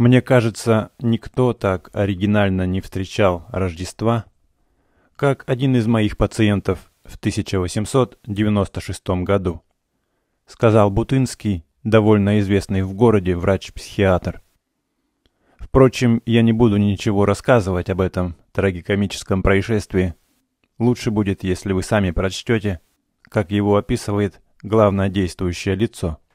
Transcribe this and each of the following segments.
Мне кажется, никто так оригинально не встречал Рождества, как один из моих пациентов в 1896 году, сказал Бутынский, довольно известный в городе врач-психиатр. Впрочем, я не буду ничего рассказывать об этом трагикомическом происшествии. Лучше будет, если вы сами прочтете, как его описывает главное действующее лицо –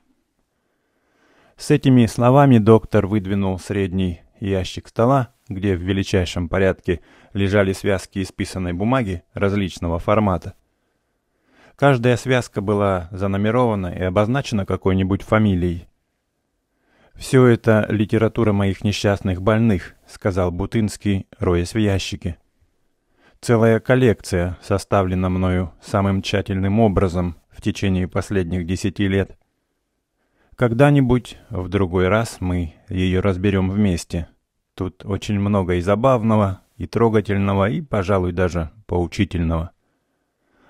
с этими словами доктор выдвинул средний ящик стола, где в величайшем порядке лежали связки исписанной бумаги различного формата. Каждая связка была занумерована и обозначена какой-нибудь фамилией. «Все это литература моих несчастных больных», — сказал Бутынский, роясь в ящике. «Целая коллекция составлена мною самым тщательным образом в течение последних десяти лет. Когда-нибудь, в другой раз, мы ее разберем вместе. Тут очень много и забавного, и трогательного, и, пожалуй, даже поучительного.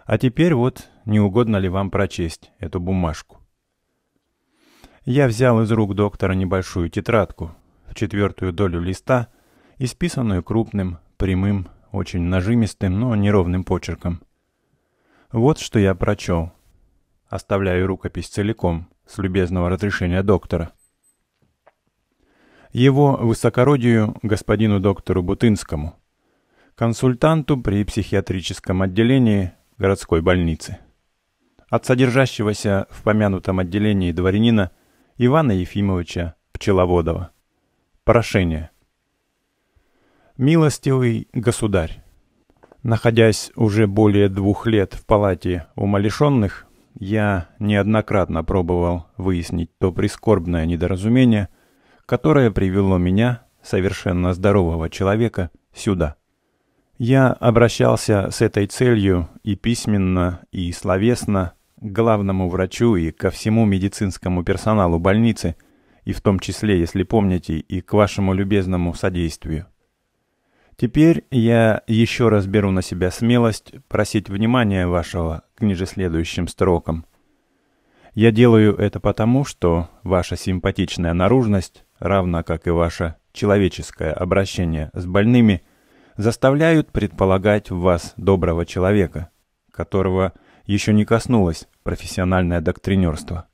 А теперь вот, не угодно ли вам прочесть эту бумажку? Я взял из рук доктора небольшую тетрадку, в четвертую долю листа, исписанную крупным, прямым, очень нажимистым, но неровным почерком. Вот что я прочел. Оставляю рукопись целиком с любезного разрешения доктора. Его высокородию, господину доктору Бутынскому, консультанту при психиатрическом отделении городской больницы. От содержащегося в помянутом отделении дворянина Ивана Ефимовича Пчеловодова. Прошение. Милостивый государь, находясь уже более двух лет в палате умалишенных, я неоднократно пробовал выяснить то прискорбное недоразумение, которое привело меня, совершенно здорового человека, сюда. Я обращался с этой целью и письменно, и словесно к главному врачу и ко всему медицинскому персоналу больницы, и в том числе, если помните, и к вашему любезному содействию. Теперь я еще раз беру на себя смелость просить внимания вашего к нижеследующим строкам. Я делаю это потому, что ваша симпатичная наружность, равно как и ваше человеческое обращение с больными, заставляют предполагать в вас доброго человека, которого еще не коснулось профессиональное доктринерство.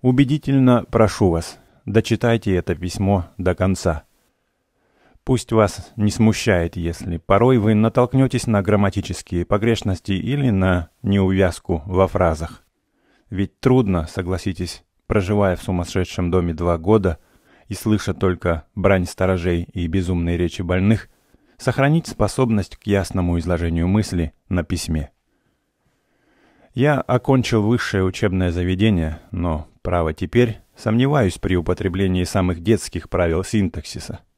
Убедительно прошу вас, дочитайте это письмо до конца. Пусть вас не смущает, если порой вы натолкнетесь на грамматические погрешности или на неувязку во фразах. Ведь трудно, согласитесь, проживая в сумасшедшем доме два года и слыша только брань сторожей и безумные речи больных, сохранить способность к ясному изложению мысли на письме. Я окончил высшее учебное заведение, но, право теперь, сомневаюсь при употреблении самых детских правил синтаксиса –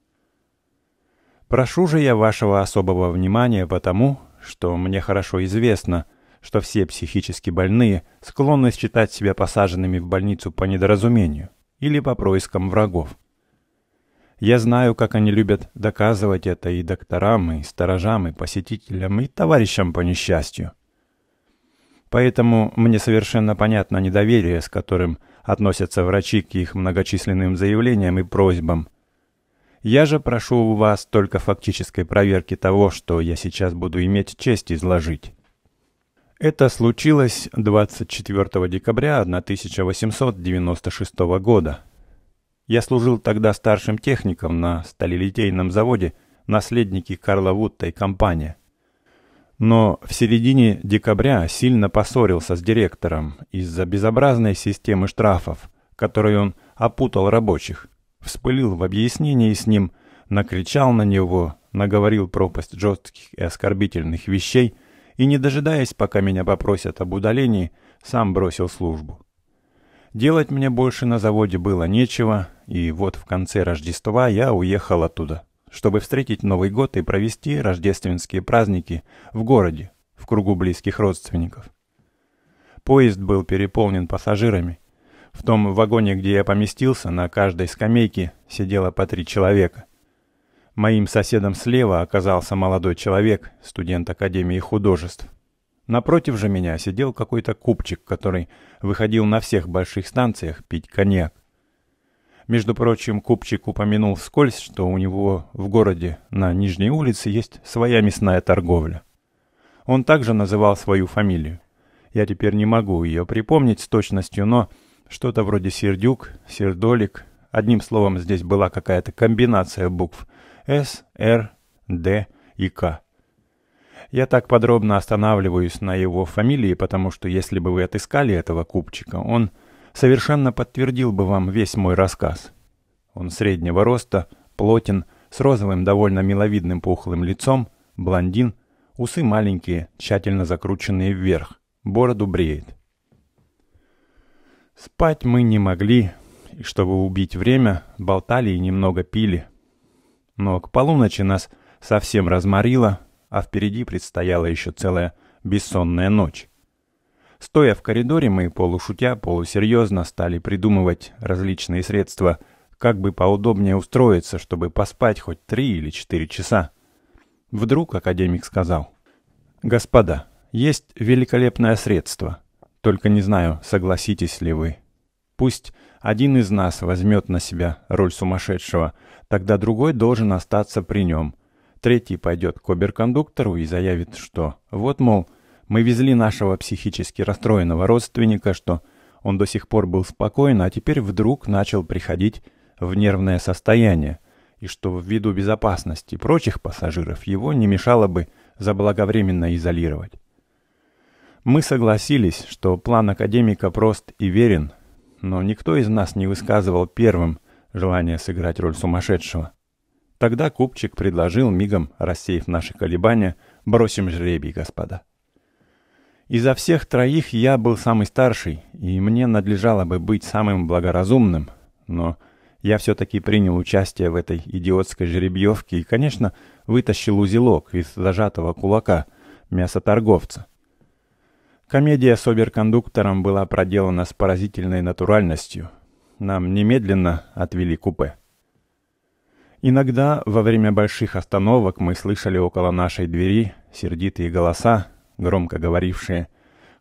Прошу же я вашего особого внимания потому, что мне хорошо известно, что все психически больные склонны считать себя посаженными в больницу по недоразумению или по проискам врагов. Я знаю, как они любят доказывать это и докторам, и сторожам, и посетителям, и товарищам по несчастью. Поэтому мне совершенно понятно недоверие, с которым относятся врачи к их многочисленным заявлениям и просьбам – я же прошу у вас только фактической проверки того, что я сейчас буду иметь честь изложить. Это случилось 24 декабря 1896 года. Я служил тогда старшим техником на сталелитейном заводе наследники Карла Вутта и компания. Но в середине декабря сильно поссорился с директором из-за безобразной системы штрафов, которой он опутал рабочих. Вспылил в объяснении с ним, накричал на него, наговорил пропасть жестких и оскорбительных вещей и, не дожидаясь, пока меня попросят об удалении, сам бросил службу. Делать мне больше на заводе было нечего, и вот в конце Рождества я уехал оттуда, чтобы встретить Новый год и провести рождественские праздники в городе, в кругу близких родственников. Поезд был переполнен пассажирами, в том вагоне, где я поместился, на каждой скамейке сидело по три человека. Моим соседом слева оказался молодой человек, студент Академии художеств. Напротив же меня сидел какой-то купчик, который выходил на всех больших станциях пить коньяк. Между прочим, купчик упомянул вскользь, что у него в городе на Нижней улице есть своя мясная торговля. Он также называл свою фамилию. Я теперь не могу ее припомнить с точностью, но что-то вроде сердюк, сердолик. Одним словом, здесь была какая-то комбинация букв «С», «Р», «Д» и «К». Я так подробно останавливаюсь на его фамилии, потому что если бы вы отыскали этого купчика, он совершенно подтвердил бы вам весь мой рассказ. Он среднего роста, плотен, с розовым довольно миловидным пухлым лицом, блондин, усы маленькие, тщательно закрученные вверх, бороду бреет. Спать мы не могли, и чтобы убить время, болтали и немного пили. Но к полуночи нас совсем разморило, а впереди предстояла еще целая бессонная ночь. Стоя в коридоре, мы полушутя, полусерьезно стали придумывать различные средства, как бы поудобнее устроиться, чтобы поспать хоть три или четыре часа. Вдруг академик сказал, «Господа, есть великолепное средство — только не знаю, согласитесь ли вы. Пусть один из нас возьмет на себя роль сумасшедшего, тогда другой должен остаться при нем. Третий пойдет к оберкондуктору и заявит, что «вот, мол, мы везли нашего психически расстроенного родственника, что он до сих пор был спокоен, а теперь вдруг начал приходить в нервное состояние, и что ввиду безопасности прочих пассажиров его не мешало бы заблаговременно изолировать. Мы согласились, что план академика прост и верен, но никто из нас не высказывал первым желание сыграть роль сумасшедшего. Тогда Купчик предложил мигом, рассеяв наши колебания, бросим жребий, господа. Изо всех троих я был самый старший, и мне надлежало бы быть самым благоразумным, но я все-таки принял участие в этой идиотской жеребьевке и, конечно, вытащил узелок из зажатого кулака мясоторговца. Комедия с оберкондуктором была проделана с поразительной натуральностью. Нам немедленно отвели купе. Иногда во время больших остановок мы слышали около нашей двери сердитые голоса, громко говорившие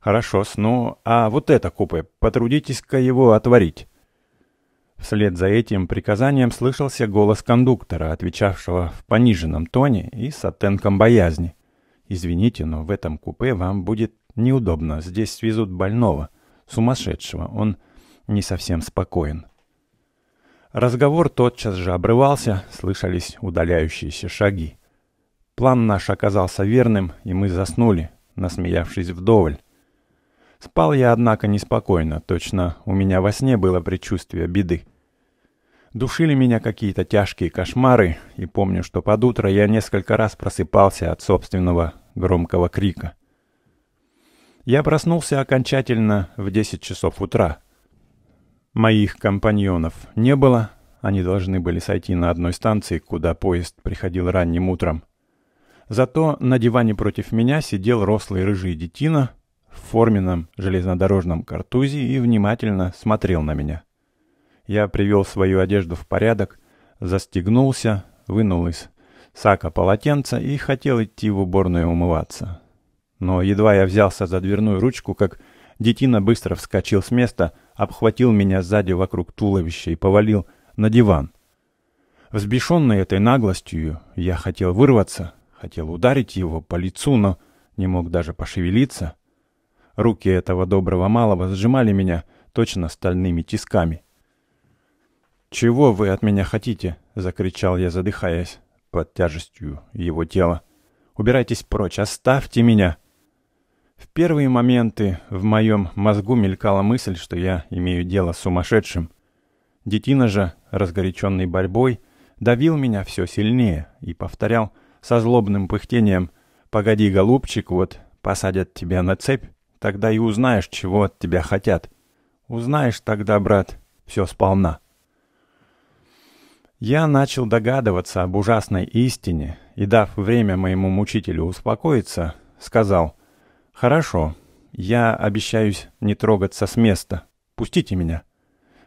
«Хорошо, сну, а вот это купе, потрудитесь-ка его отворить». Вслед за этим приказанием слышался голос кондуктора, отвечавшего в пониженном тоне и с оттенком боязни. «Извините, но в этом купе вам будет Неудобно. Здесь везут больного, сумасшедшего. Он не совсем спокоен. Разговор тотчас же обрывался, слышались удаляющиеся шаги. План наш оказался верным, и мы заснули, насмеявшись вдоволь. Спал я, однако, неспокойно, точно у меня во сне было предчувствие беды. Душили меня какие-то тяжкие кошмары, и помню, что под утро я несколько раз просыпался от собственного громкого крика. Я проснулся окончательно в 10 часов утра. Моих компаньонов не было, они должны были сойти на одной станции, куда поезд приходил ранним утром. Зато на диване против меня сидел рослый рыжий детина в форменном железнодорожном картузе и внимательно смотрел на меня. Я привел свою одежду в порядок, застегнулся, вынул из сака полотенца и хотел идти в уборную умываться. Но едва я взялся за дверную ручку, как детина быстро вскочил с места, обхватил меня сзади вокруг туловища и повалил на диван. Взбешенный этой наглостью, я хотел вырваться, хотел ударить его по лицу, но не мог даже пошевелиться. Руки этого доброго малого сжимали меня точно стальными тисками. «Чего вы от меня хотите?» — закричал я, задыхаясь под тяжестью его тела. «Убирайтесь прочь, оставьте меня!» В первые моменты в моем мозгу мелькала мысль, что я имею дело с сумасшедшим. Детина же, разгоряченный борьбой, давил меня все сильнее и повторял со злобным пыхтением «Погоди, голубчик, вот посадят тебя на цепь, тогда и узнаешь, чего от тебя хотят. Узнаешь тогда, брат, все сполна». Я начал догадываться об ужасной истине и, дав время моему мучителю успокоиться, сказал – «Хорошо. Я обещаюсь не трогаться с места. Пустите меня».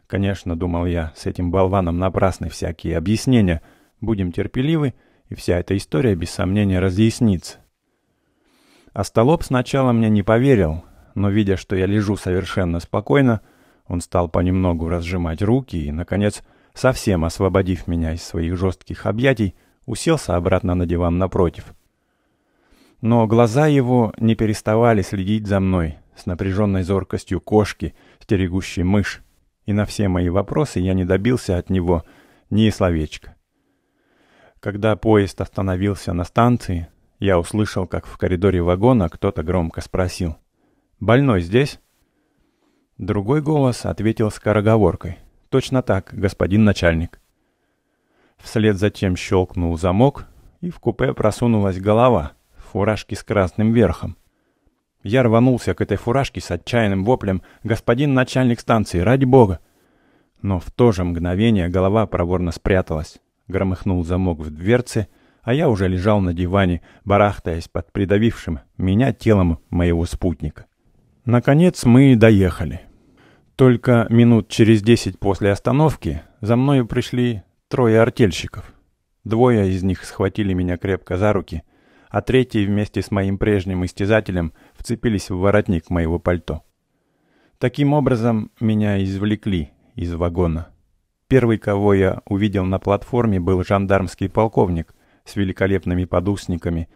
Конечно, думал я, с этим болваном напрасны всякие объяснения. Будем терпеливы, и вся эта история без сомнения разъяснится. Остолоп сначала мне не поверил, но, видя, что я лежу совершенно спокойно, он стал понемногу разжимать руки и, наконец, совсем освободив меня из своих жестких объятий, уселся обратно на диван напротив но глаза его не переставали следить за мной с напряженной зоркостью кошки, стерегущей мышь, и на все мои вопросы я не добился от него ни словечка. Когда поезд остановился на станции, я услышал, как в коридоре вагона кто-то громко спросил. «Больной здесь?» Другой голос ответил скороговоркой. «Точно так, господин начальник». Вслед за тем щелкнул замок, и в купе просунулась голова, фуражки с красным верхом. Я рванулся к этой фуражке с отчаянным воплем «Господин начальник станции, ради бога!» Но в то же мгновение голова проворно спряталась. Громыхнул замок в дверце, а я уже лежал на диване, барахтаясь под придавившим меня телом моего спутника. Наконец мы доехали. Только минут через десять после остановки за мною пришли трое артельщиков. Двое из них схватили меня крепко за руки а третий вместе с моим прежним истязателем вцепились в воротник моего пальто. Таким образом, меня извлекли из вагона. Первый, кого я увидел на платформе, был жандармский полковник с великолепными подусниками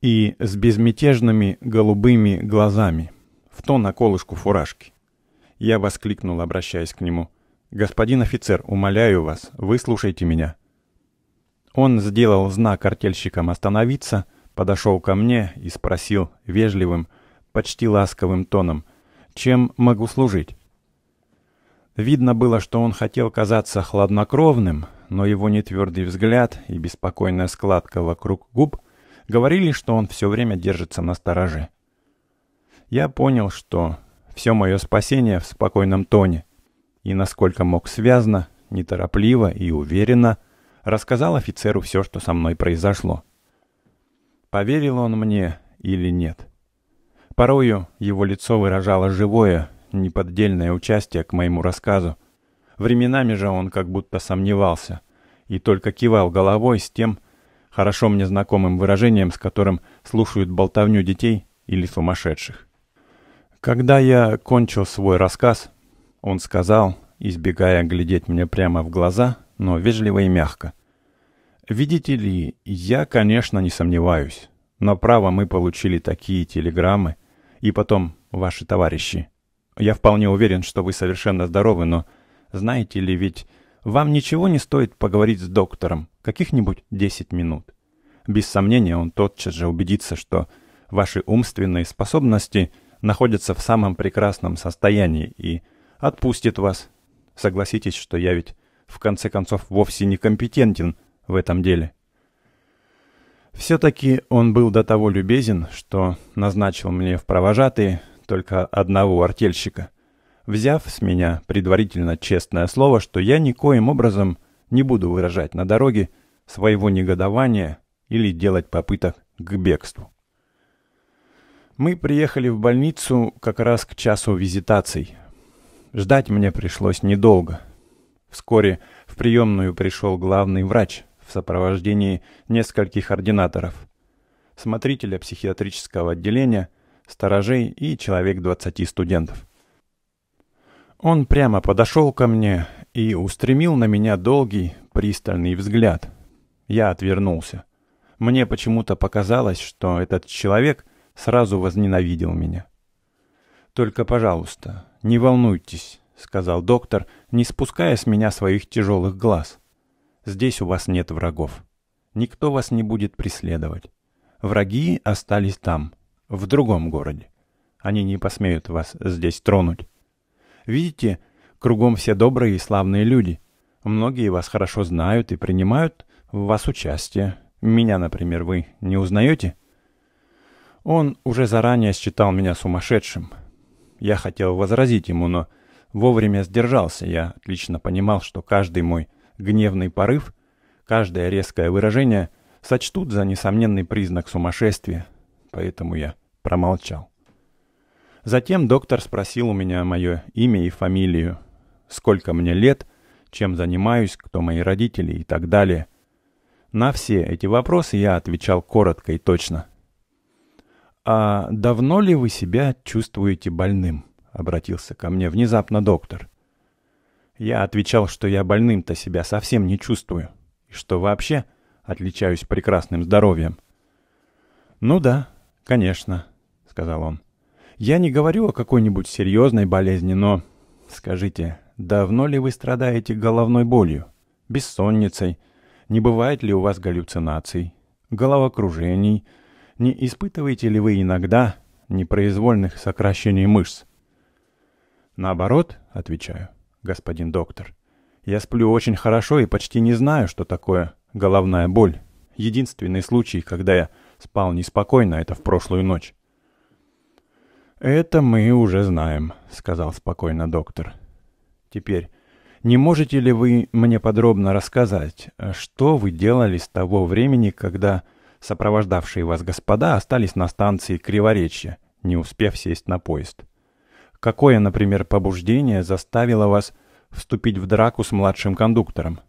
и с безмятежными голубыми глазами, в тон околышку фуражки. Я воскликнул, обращаясь к нему. «Господин офицер, умоляю вас, выслушайте меня». Он сделал знак артельщикам остановиться — подошел ко мне и спросил вежливым, почти ласковым тоном, чем могу служить. Видно было, что он хотел казаться хладнокровным, но его нетвердый взгляд и беспокойная складка вокруг губ говорили, что он все время держится на стороже. Я понял, что все мое спасение в спокойном тоне, и насколько мог связно, неторопливо и уверенно рассказал офицеру все, что со мной произошло поверил он мне или нет. Порою его лицо выражало живое, неподдельное участие к моему рассказу. Временами же он как будто сомневался и только кивал головой с тем хорошо мне знакомым выражением, с которым слушают болтовню детей или сумасшедших. Когда я кончил свой рассказ, он сказал, избегая глядеть мне прямо в глаза, но вежливо и мягко. Видите ли, я, конечно, не сомневаюсь. Но право мы получили такие телеграммы. И потом, ваши товарищи. Я вполне уверен, что вы совершенно здоровы, но знаете ли, ведь вам ничего не стоит поговорить с доктором каких-нибудь 10 минут. Без сомнения, он тотчас же убедится, что ваши умственные способности находятся в самом прекрасном состоянии и отпустит вас. Согласитесь, что я ведь в конце концов вовсе не компетентен в этом деле. Все-таки он был до того любезен, что назначил мне в провожатые только одного артельщика, взяв с меня предварительно честное слово, что я никоим образом не буду выражать на дороге своего негодования или делать попыток к бегству. Мы приехали в больницу как раз к часу визитаций. Ждать мне пришлось недолго. Вскоре в приемную пришел главный врач, в сопровождении нескольких ординаторов, смотрителя психиатрического отделения, сторожей и человек 20 студентов. Он прямо подошел ко мне и устремил на меня долгий, пристальный взгляд. Я отвернулся. Мне почему-то показалось, что этот человек сразу возненавидел меня. «Только, пожалуйста, не волнуйтесь», — сказал доктор, не спуская с меня своих тяжелых глаз. Здесь у вас нет врагов. Никто вас не будет преследовать. Враги остались там, в другом городе. Они не посмеют вас здесь тронуть. Видите, кругом все добрые и славные люди. Многие вас хорошо знают и принимают в вас участие. Меня, например, вы не узнаете? Он уже заранее считал меня сумасшедшим. Я хотел возразить ему, но вовремя сдержался. Я отлично понимал, что каждый мой гневный порыв, каждое резкое выражение сочтут за несомненный признак сумасшествия, поэтому я промолчал. Затем доктор спросил у меня мое имя и фамилию, сколько мне лет, чем занимаюсь, кто мои родители и так далее. На все эти вопросы я отвечал коротко и точно. «А давно ли вы себя чувствуете больным?» — обратился ко мне внезапно доктор. Я отвечал, что я больным-то себя совсем не чувствую, и что вообще отличаюсь прекрасным здоровьем. «Ну да, конечно», — сказал он. «Я не говорю о какой-нибудь серьезной болезни, но... Скажите, давно ли вы страдаете головной болью, бессонницей? Не бывает ли у вас галлюцинаций, головокружений? Не испытываете ли вы иногда непроизвольных сокращений мышц?» «Наоборот», — отвечаю, — господин доктор. Я сплю очень хорошо и почти не знаю, что такое головная боль. Единственный случай, когда я спал неспокойно, это в прошлую ночь. «Это мы уже знаем», — сказал спокойно доктор. «Теперь, не можете ли вы мне подробно рассказать, что вы делали с того времени, когда сопровождавшие вас господа остались на станции Криворечья, не успев сесть на поезд?» Какое, например, побуждение заставило вас вступить в драку с младшим кондуктором?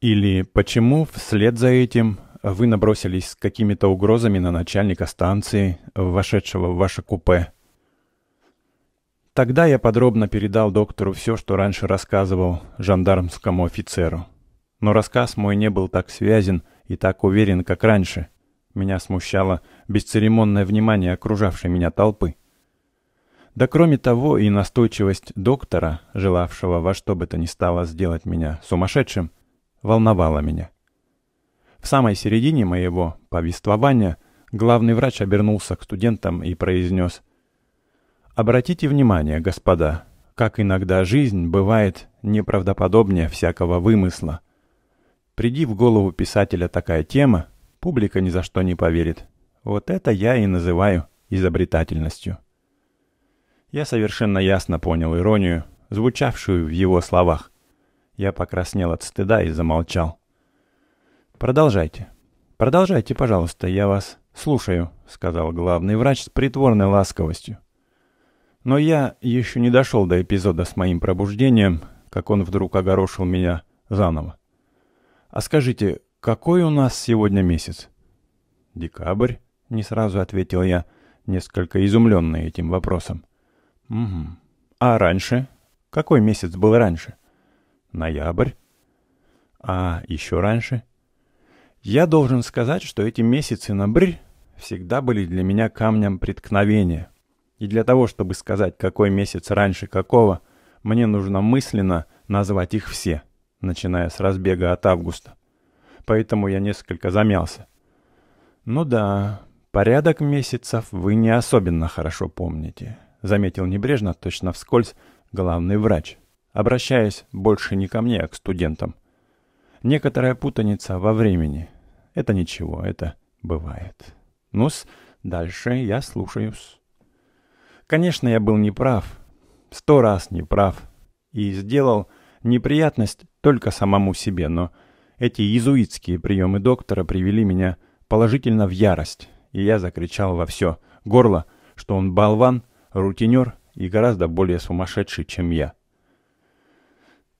Или почему вслед за этим вы набросились с какими-то угрозами на начальника станции, вошедшего в ваше купе? Тогда я подробно передал доктору все, что раньше рассказывал жандармскому офицеру. Но рассказ мой не был так связен и так уверен, как раньше. Меня смущало бесцеремонное внимание окружавшей меня толпы. Да кроме того и настойчивость доктора, желавшего во что бы то ни стало сделать меня сумасшедшим, волновала меня. В самой середине моего повествования главный врач обернулся к студентам и произнес «Обратите внимание, господа, как иногда жизнь бывает неправдоподобнее всякого вымысла. Приди в голову писателя такая тема, публика ни за что не поверит. Вот это я и называю изобретательностью». Я совершенно ясно понял иронию, звучавшую в его словах. Я покраснел от стыда и замолчал. «Продолжайте. Продолжайте, пожалуйста, я вас слушаю», — сказал главный врач с притворной ласковостью. Но я еще не дошел до эпизода с моим пробуждением, как он вдруг огорошил меня заново. «А скажите, какой у нас сегодня месяц?» «Декабрь», — не сразу ответил я, несколько изумленный этим вопросом. Угу. А раньше? Какой месяц был раньше? Ноябрь. А еще раньше? Я должен сказать, что эти месяцы на брь всегда были для меня камнем преткновения. И для того, чтобы сказать, какой месяц раньше какого, мне нужно мысленно назвать их все, начиная с разбега от августа. Поэтому я несколько замялся. Ну да, порядок месяцев вы не особенно хорошо помните. — заметил небрежно, точно вскользь, главный врач, обращаясь больше не ко мне, а к студентам. Некоторая путаница во времени. Это ничего, это бывает. Ну-с, дальше я слушаюсь. Конечно, я был неправ, сто раз неправ, и сделал неприятность только самому себе, но эти иезуитские приемы доктора привели меня положительно в ярость, и я закричал во все горло, что он болван рутинер и гораздо более сумасшедший, чем я.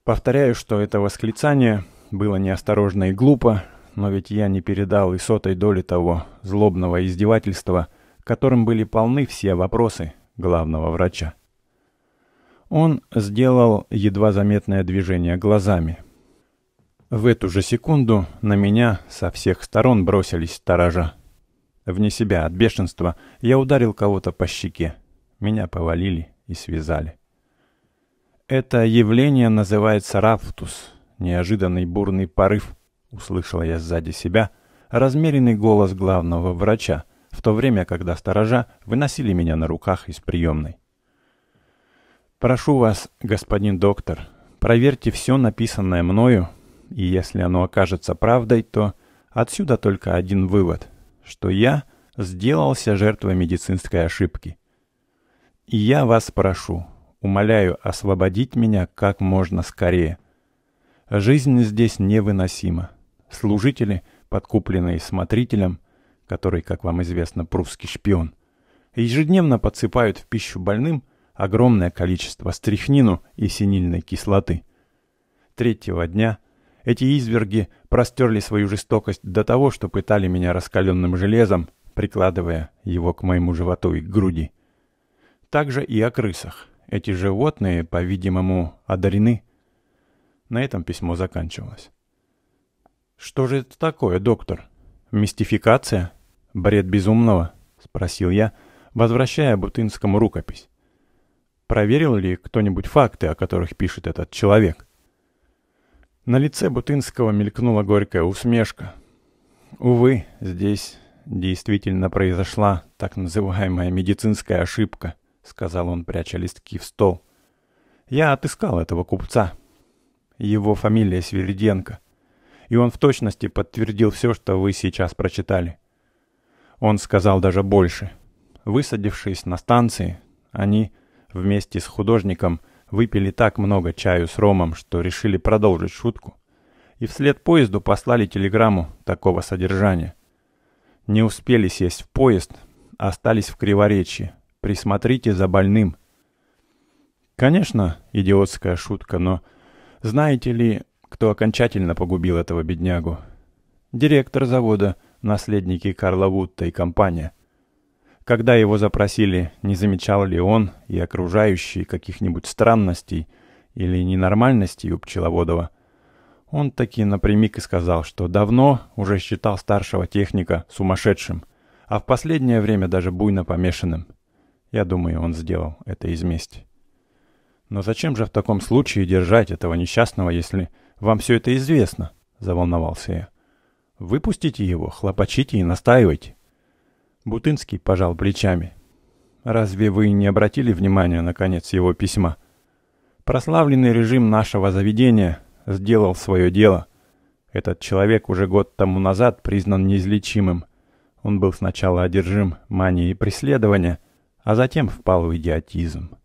Повторяю, что это восклицание было неосторожно и глупо, но ведь я не передал и сотой доли того злобного издевательства, которым были полны все вопросы главного врача. Он сделал едва заметное движение глазами. В эту же секунду на меня со всех сторон бросились сторожа. Вне себя от бешенства я ударил кого-то по щеке. Меня повалили и связали. Это явление называется рафтус, неожиданный бурный порыв, услышала я сзади себя размеренный голос главного врача, в то время, когда сторожа выносили меня на руках из приемной. «Прошу вас, господин доктор, проверьте все написанное мною, и если оно окажется правдой, то отсюда только один вывод, что я сделался жертвой медицинской ошибки. И я вас прошу, умоляю освободить меня как можно скорее. Жизнь здесь невыносима. Служители, подкупленные смотрителем, который, как вам известно, прусский шпион, ежедневно подсыпают в пищу больным огромное количество стрихнину и синильной кислоты. Третьего дня эти изверги простерли свою жестокость до того, что пытали меня раскаленным железом, прикладывая его к моему животу и к груди. Также и о крысах. Эти животные, по-видимому, одарены. На этом письмо заканчивалось. «Что же это такое, доктор? Мистификация? Бред безумного?» — спросил я, возвращая Бутынскому рукопись. «Проверил ли кто-нибудь факты, о которых пишет этот человек?» На лице Бутынского мелькнула горькая усмешка. Увы, здесь действительно произошла так называемая медицинская ошибка. — сказал он, пряча листки в стол. «Я отыскал этого купца. Его фамилия Свериденко, и он в точности подтвердил все, что вы сейчас прочитали. Он сказал даже больше. Высадившись на станции, они вместе с художником выпили так много чаю с ромом, что решили продолжить шутку, и вслед поезду послали телеграмму такого содержания. Не успели сесть в поезд, а остались в криворечии. Присмотрите за больным. Конечно, идиотская шутка, но знаете ли, кто окончательно погубил этого беднягу? Директор завода, наследники Карла Вудта и компания. Когда его запросили, не замечал ли он и окружающие каких-нибудь странностей или ненормальностей у Пчеловодова, он таки напрямик и сказал, что давно уже считал старшего техника сумасшедшим, а в последнее время даже буйно помешанным – я думаю, он сделал это из мести. Но зачем же в таком случае держать этого несчастного, если вам все это известно? Заволновался я. Выпустите его, хлопочите и настаивайте. Бутынский пожал плечами. Разве вы не обратили внимания на конец его письма? Прославленный режим нашего заведения сделал свое дело. Этот человек уже год тому назад признан неизлечимым. Он был сначала одержим манией преследования – а затем впал в идиотизм.